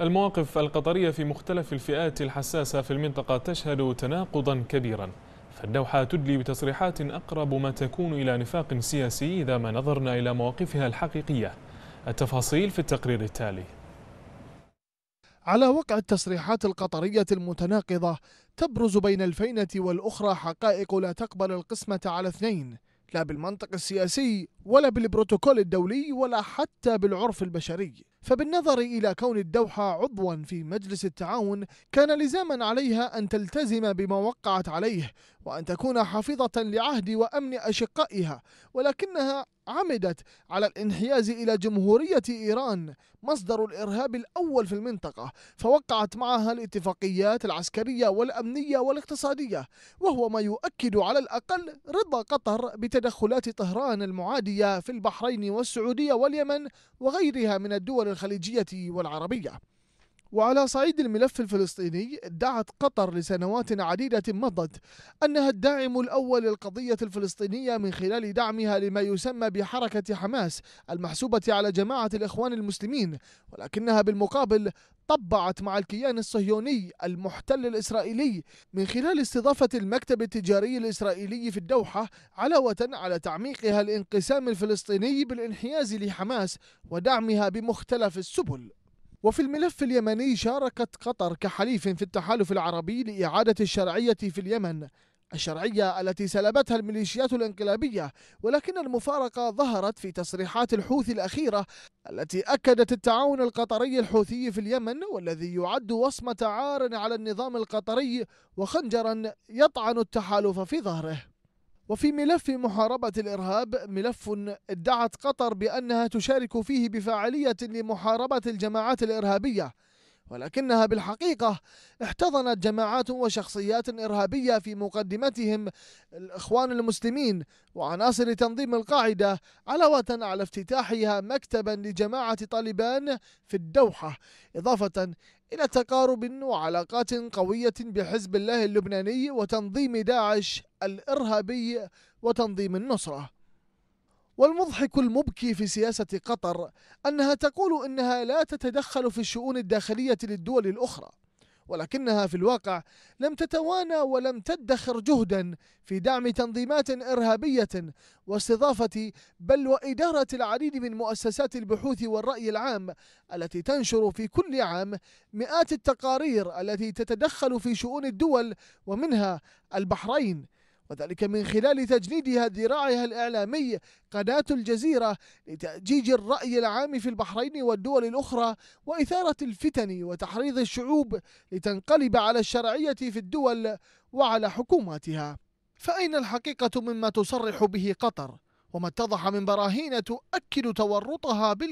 المواقف القطرية في مختلف الفئات الحساسة في المنطقة تشهد تناقضا كبيرا فالدوحة تدلي بتصريحات أقرب ما تكون إلى نفاق سياسي إذا ما نظرنا إلى مواقفها الحقيقية التفاصيل في التقرير التالي على وقع التصريحات القطرية المتناقضة تبرز بين الفينة والأخرى حقائق لا تقبل القسمة على اثنين لا بالمنطق السياسي ولا بالبروتوكول الدولي ولا حتى بالعرف البشري فبالنظر إلى كون الدوحة عضوا في مجلس التعاون كان لزاما عليها أن تلتزم بما وقعت عليه وأن تكون حافظة لعهد وأمن أشقائها ولكنها عمدت على الانحياز إلى جمهورية إيران مصدر الإرهاب الأول في المنطقة فوقعت معها الاتفاقيات العسكرية والأمنية والاقتصادية وهو ما يؤكد على الأقل رضا قطر بتدخلات طهران المعادية في البحرين والسعودية واليمن وغيرها من الدول الخليجية والعربية وعلى صعيد الملف الفلسطيني ادعت قطر لسنوات عديدة مضت أنها الداعم الأول للقضية الفلسطينية من خلال دعمها لما يسمى بحركة حماس المحسوبة على جماعة الإخوان المسلمين ولكنها بالمقابل طبعت مع الكيان الصهيوني المحتل الإسرائيلي من خلال استضافة المكتب التجاري الإسرائيلي في الدوحة علاوة على تعميقها الانقسام الفلسطيني بالانحياز لحماس ودعمها بمختلف السبل وفي الملف اليمني شاركت قطر كحليف في التحالف العربي لإعادة الشرعية في اليمن الشرعية التي سلبتها الميليشيات الانقلابية ولكن المفارقة ظهرت في تصريحات الحوثي الأخيرة التي أكدت التعاون القطري الحوثي في اليمن والذي يعد وصمة عار على النظام القطري وخنجرا يطعن التحالف في ظهره وفي ملف محاربة الإرهاب ملف ادعت قطر بأنها تشارك فيه بفاعلية لمحاربة الجماعات الإرهابية ولكنها بالحقيقة احتضنت جماعات وشخصيات إرهابية في مقدمتهم الإخوان المسلمين وعناصر تنظيم القاعدة علاوة على افتتاحها مكتبا لجماعة طالبان في الدوحة إضافة إلى تقارب وعلاقات قوية بحزب الله اللبناني وتنظيم داعش الإرهابي وتنظيم النصرة والمضحك المبكي في سياسة قطر أنها تقول أنها لا تتدخل في الشؤون الداخلية للدول الأخرى ولكنها في الواقع لم تتوانى ولم تدخر جهدا في دعم تنظيمات إرهابية واستضافة بل وإدارة العديد من مؤسسات البحوث والرأي العام التي تنشر في كل عام مئات التقارير التي تتدخل في شؤون الدول ومنها البحرين وذلك من خلال تجنيدها ذراعها الإعلامي قناة الجزيرة لتأجيج الرأي العام في البحرين والدول الأخرى وإثارة الفتن وتحريض الشعوب لتنقلب على الشرعية في الدول وعلى حكوماتها فأين الحقيقة مما تصرح به قطر وما اتضح من براهين تؤكد تورطها بال